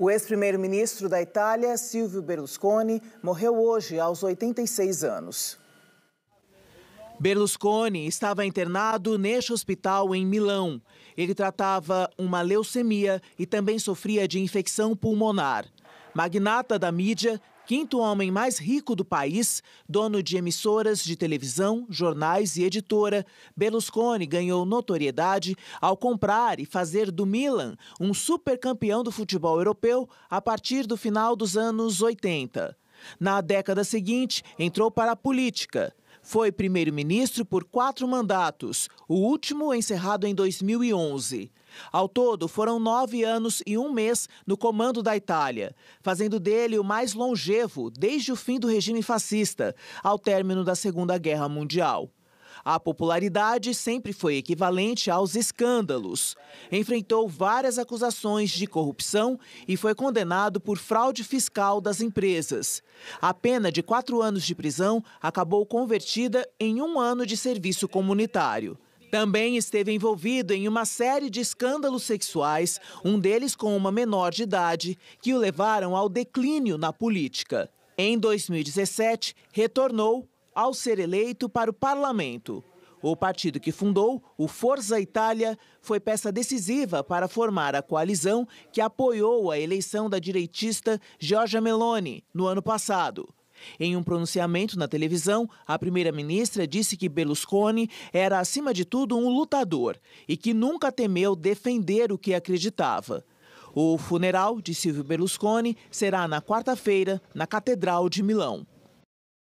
O ex-primeiro-ministro da Itália, Silvio Berlusconi, morreu hoje aos 86 anos. Berlusconi estava internado neste hospital em Milão. Ele tratava uma leucemia e também sofria de infecção pulmonar. Magnata da mídia, quinto homem mais rico do país, dono de emissoras de televisão, jornais e editora, Berlusconi ganhou notoriedade ao comprar e fazer do Milan um supercampeão do futebol europeu a partir do final dos anos 80. Na década seguinte, entrou para a política. Foi primeiro-ministro por quatro mandatos, o último encerrado em 2011. Ao todo, foram nove anos e um mês no comando da Itália, fazendo dele o mais longevo desde o fim do regime fascista, ao término da Segunda Guerra Mundial. A popularidade sempre foi equivalente aos escândalos. Enfrentou várias acusações de corrupção e foi condenado por fraude fiscal das empresas. A pena de quatro anos de prisão acabou convertida em um ano de serviço comunitário. Também esteve envolvido em uma série de escândalos sexuais, um deles com uma menor de idade, que o levaram ao declínio na política. Em 2017, retornou ao ser eleito para o parlamento. O partido que fundou, o Forza Itália, foi peça decisiva para formar a coalizão que apoiou a eleição da direitista Giorgia Meloni no ano passado. Em um pronunciamento na televisão, a primeira-ministra disse que Berlusconi era, acima de tudo, um lutador e que nunca temeu defender o que acreditava. O funeral de Silvio Berlusconi será na quarta-feira, na Catedral de Milão.